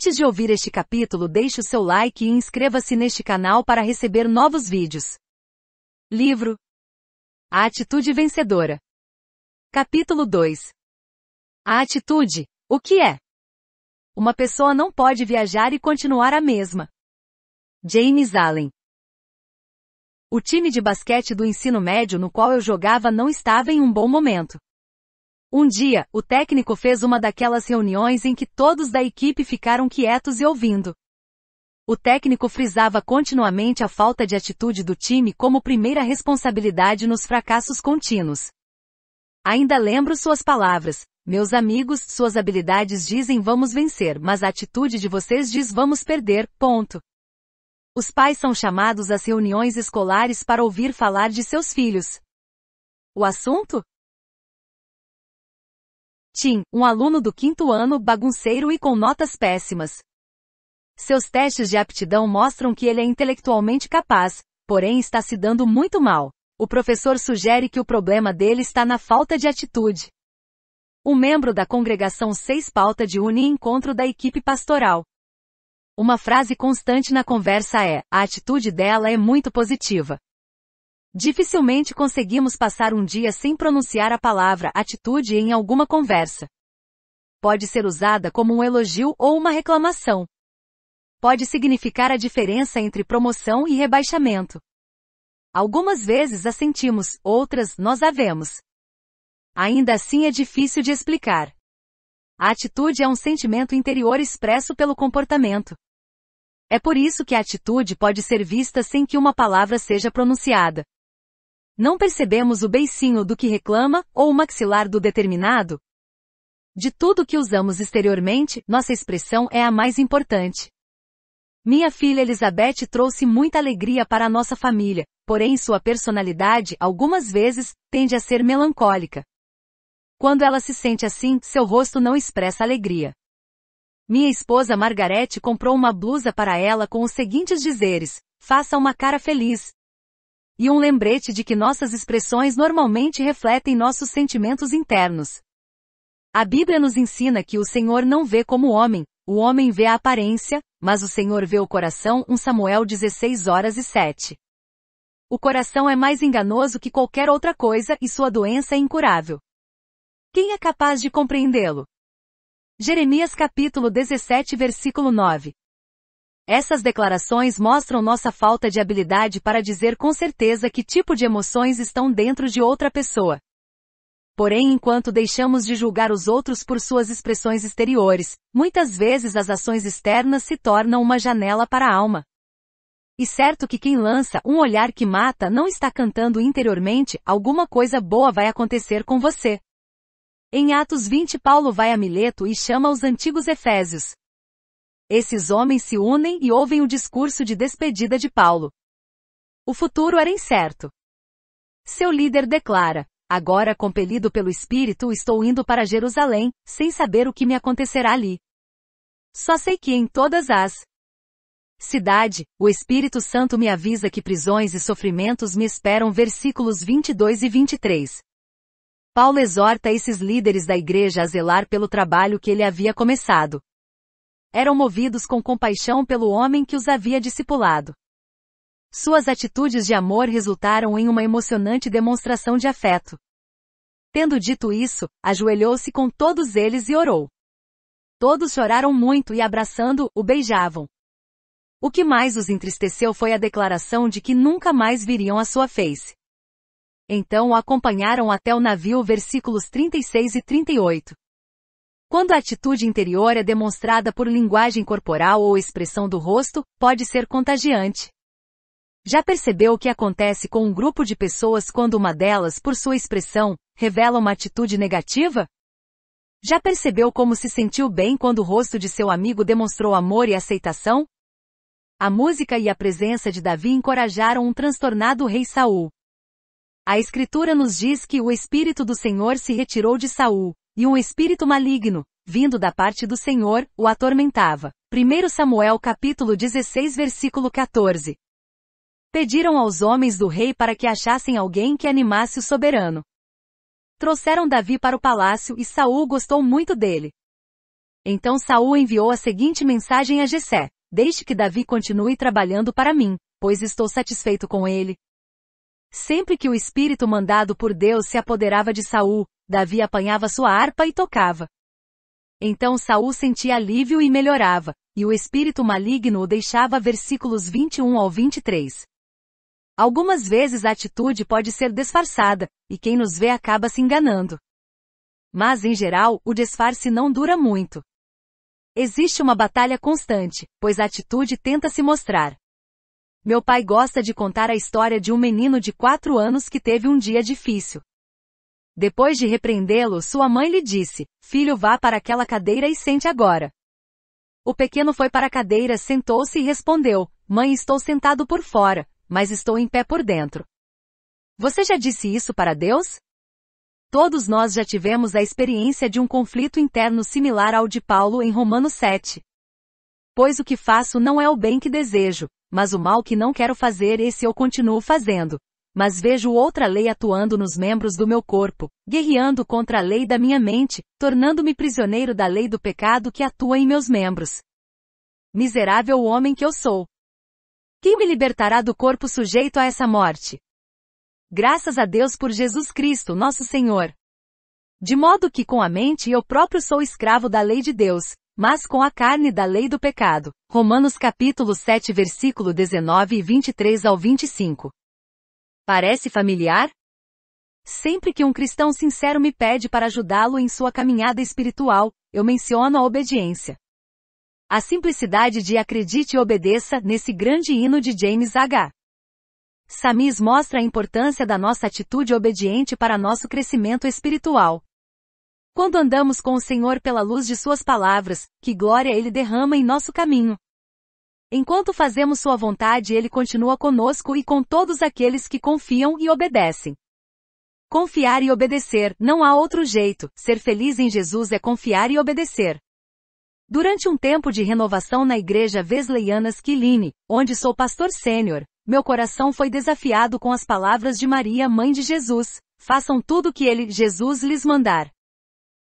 Antes de ouvir este capítulo, deixe o seu like e inscreva-se neste canal para receber novos vídeos. Livro A Atitude Vencedora Capítulo 2 A Atitude, o que é? Uma pessoa não pode viajar e continuar a mesma. James Allen O time de basquete do ensino médio no qual eu jogava não estava em um bom momento. Um dia, o técnico fez uma daquelas reuniões em que todos da equipe ficaram quietos e ouvindo. O técnico frisava continuamente a falta de atitude do time como primeira responsabilidade nos fracassos contínuos. Ainda lembro suas palavras, meus amigos, suas habilidades dizem vamos vencer, mas a atitude de vocês diz vamos perder, ponto. Os pais são chamados às reuniões escolares para ouvir falar de seus filhos. O assunto? Tim, um aluno do quinto ano bagunceiro e com notas péssimas. Seus testes de aptidão mostram que ele é intelectualmente capaz, porém está se dando muito mal. O professor sugere que o problema dele está na falta de atitude. Um membro da congregação 6 pauta de uni encontro da equipe pastoral. Uma frase constante na conversa é: a atitude dela é muito positiva. Dificilmente conseguimos passar um dia sem pronunciar a palavra atitude em alguma conversa. Pode ser usada como um elogio ou uma reclamação. Pode significar a diferença entre promoção e rebaixamento. Algumas vezes a sentimos, outras nós a vemos. Ainda assim é difícil de explicar. A atitude é um sentimento interior expresso pelo comportamento. É por isso que a atitude pode ser vista sem que uma palavra seja pronunciada não percebemos o beicinho do que reclama ou o maxilar do determinado? De tudo que usamos exteriormente, nossa expressão é a mais importante. Minha filha Elizabeth trouxe muita alegria para a nossa família, porém sua personalidade, algumas vezes, tende a ser melancólica. Quando ela se sente assim, seu rosto não expressa alegria. Minha esposa Margarete comprou uma blusa para ela com os seguintes dizeres: faça uma cara feliz, e um lembrete de que nossas expressões normalmente refletem nossos sentimentos internos. A Bíblia nos ensina que o Senhor não vê como homem, o homem vê a aparência, mas o Senhor vê o coração 1 Samuel 16 horas e 7. O coração é mais enganoso que qualquer outra coisa e sua doença é incurável. Quem é capaz de compreendê-lo? Jeremias capítulo 17 versículo 9. Essas declarações mostram nossa falta de habilidade para dizer com certeza que tipo de emoções estão dentro de outra pessoa. Porém, enquanto deixamos de julgar os outros por suas expressões exteriores, muitas vezes as ações externas se tornam uma janela para a alma. E certo que quem lança um olhar que mata não está cantando interiormente, alguma coisa boa vai acontecer com você. Em Atos 20, Paulo vai a Mileto e chama os antigos Efésios, esses homens se unem e ouvem o discurso de despedida de Paulo. O futuro era incerto. Seu líder declara: Agora, compelido pelo Espírito, estou indo para Jerusalém, sem saber o que me acontecerá ali. Só sei que em todas as cidade, o Espírito Santo me avisa que prisões e sofrimentos me esperam. Versículos 22 e 23. Paulo exorta esses líderes da igreja a zelar pelo trabalho que ele havia começado eram movidos com compaixão pelo homem que os havia discipulado. Suas atitudes de amor resultaram em uma emocionante demonstração de afeto. Tendo dito isso, ajoelhou-se com todos eles e orou. Todos choraram muito e abraçando, o beijavam. O que mais os entristeceu foi a declaração de que nunca mais viriam à sua face. Então o acompanharam até o navio versículos 36 e 38. Quando a atitude interior é demonstrada por linguagem corporal ou expressão do rosto, pode ser contagiante. Já percebeu o que acontece com um grupo de pessoas quando uma delas, por sua expressão, revela uma atitude negativa? Já percebeu como se sentiu bem quando o rosto de seu amigo demonstrou amor e aceitação? A música e a presença de Davi encorajaram um transtornado rei Saul. A escritura nos diz que o espírito do Senhor se retirou de Saul, e um espírito maligno, vindo da parte do Senhor, o atormentava. 1 Samuel capítulo 16 versículo 14. Pediram aos homens do rei para que achassem alguém que animasse o soberano. Trouxeram Davi para o palácio e Saul gostou muito dele. Então Saul enviou a seguinte mensagem a Jessé: Deixe que Davi continue trabalhando para mim, pois estou satisfeito com ele. Sempre que o espírito mandado por Deus se apoderava de Saul, Davi apanhava sua harpa e tocava. Então Saul sentia alívio e melhorava, e o espírito maligno o deixava versículos 21 ao 23. Algumas vezes a atitude pode ser disfarçada, e quem nos vê acaba se enganando. Mas em geral, o disfarce não dura muito. Existe uma batalha constante, pois a atitude tenta se mostrar. Meu pai gosta de contar a história de um menino de quatro anos que teve um dia difícil. Depois de repreendê-lo, sua mãe lhe disse: Filho, vá para aquela cadeira e sente agora. O pequeno foi para a cadeira, sentou-se e respondeu: Mãe, estou sentado por fora, mas estou em pé por dentro. Você já disse isso para Deus? Todos nós já tivemos a experiência de um conflito interno similar ao de Paulo em Romanos 7. Pois o que faço não é o bem que desejo, mas o mal que não quero fazer, esse eu continuo fazendo mas vejo outra lei atuando nos membros do meu corpo, guerreando contra a lei da minha mente, tornando-me prisioneiro da lei do pecado que atua em meus membros. Miserável homem que eu sou! Quem me libertará do corpo sujeito a essa morte? Graças a Deus por Jesus Cristo, nosso Senhor. De modo que com a mente eu próprio sou escravo da lei de Deus, mas com a carne da lei do pecado. Romanos capítulo 7 versículo 19 e 23 ao 25. Parece familiar? Sempre que um cristão sincero me pede para ajudá-lo em sua caminhada espiritual, eu menciono a obediência. A simplicidade de acredite e obedeça nesse grande hino de James H. Samis mostra a importância da nossa atitude obediente para nosso crescimento espiritual. Quando andamos com o Senhor pela luz de Suas palavras, que glória Ele derrama em nosso caminho. Enquanto fazemos sua vontade, ele continua conosco e com todos aqueles que confiam e obedecem. Confiar e obedecer, não há outro jeito. Ser feliz em Jesus é confiar e obedecer. Durante um tempo de renovação na igreja Wesleyana Quiline, onde sou pastor sênior, meu coração foi desafiado com as palavras de Maria, mãe de Jesus. Façam tudo o que ele, Jesus, lhes mandar.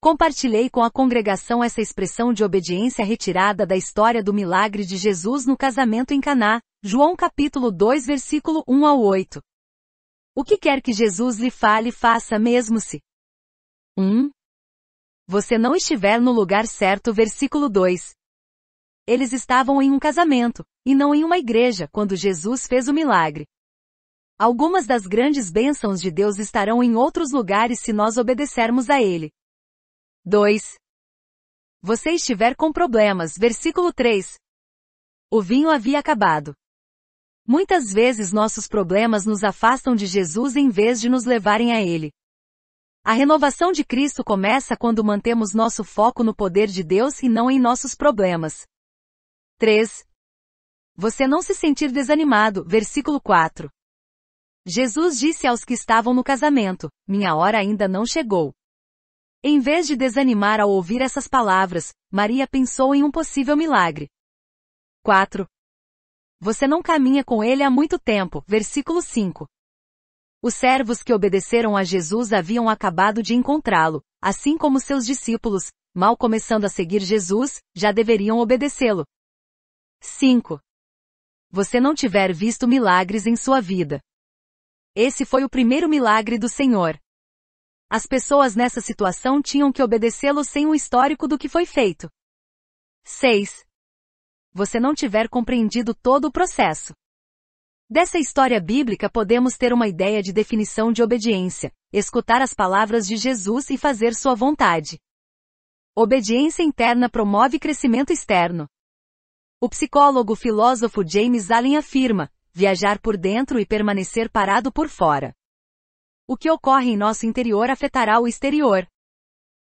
Compartilhei com a congregação essa expressão de obediência retirada da história do milagre de Jesus no casamento em Caná, João capítulo 2 versículo 1 ao 8. O que quer que Jesus lhe fale, faça mesmo se 1. Um, você não estiver no lugar certo, versículo 2. Eles estavam em um casamento, e não em uma igreja, quando Jesus fez o milagre. Algumas das grandes bênçãos de Deus estarão em outros lugares se nós obedecermos a Ele. 2. Você estiver com problemas, versículo 3. O vinho havia acabado. Muitas vezes nossos problemas nos afastam de Jesus em vez de nos levarem a Ele. A renovação de Cristo começa quando mantemos nosso foco no poder de Deus e não em nossos problemas. 3. Você não se sentir desanimado, versículo 4. Jesus disse aos que estavam no casamento: Minha hora ainda não chegou. Em vez de desanimar ao ouvir essas palavras, Maria pensou em um possível milagre. 4. Você não caminha com ele há muito tempo. Versículo 5. Os servos que obedeceram a Jesus haviam acabado de encontrá-lo, assim como seus discípulos, mal começando a seguir Jesus, já deveriam obedecê-lo. 5. Você não tiver visto milagres em sua vida. Esse foi o primeiro milagre do Senhor. As pessoas nessa situação tinham que obedecê-lo sem um histórico do que foi feito. 6. Você não tiver compreendido todo o processo. Dessa história bíblica podemos ter uma ideia de definição de obediência, escutar as palavras de Jesus e fazer sua vontade. Obediência interna promove crescimento externo. O psicólogo filósofo James Allen afirma, viajar por dentro e permanecer parado por fora. O que ocorre em nosso interior afetará o exterior.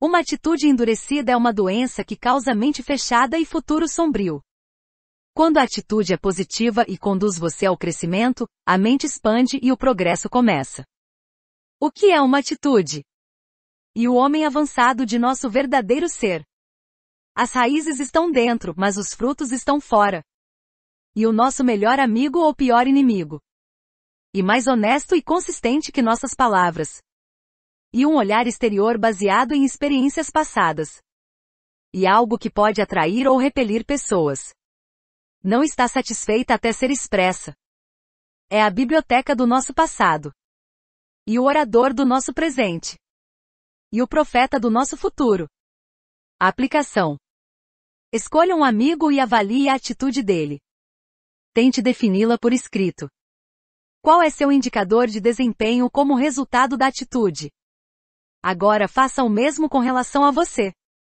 Uma atitude endurecida é uma doença que causa mente fechada e futuro sombrio. Quando a atitude é positiva e conduz você ao crescimento, a mente expande e o progresso começa. O que é uma atitude? E o homem avançado de nosso verdadeiro ser. As raízes estão dentro, mas os frutos estão fora. E o nosso melhor amigo ou pior inimigo? e mais honesto e consistente que nossas palavras. E um olhar exterior baseado em experiências passadas. E algo que pode atrair ou repelir pessoas. Não está satisfeita até ser expressa. É a biblioteca do nosso passado. E o orador do nosso presente. E o profeta do nosso futuro. aplicação. Escolha um amigo e avalie a atitude dele. Tente defini-la por escrito. Qual é seu indicador de desempenho como resultado da atitude? Agora faça o mesmo com relação a você.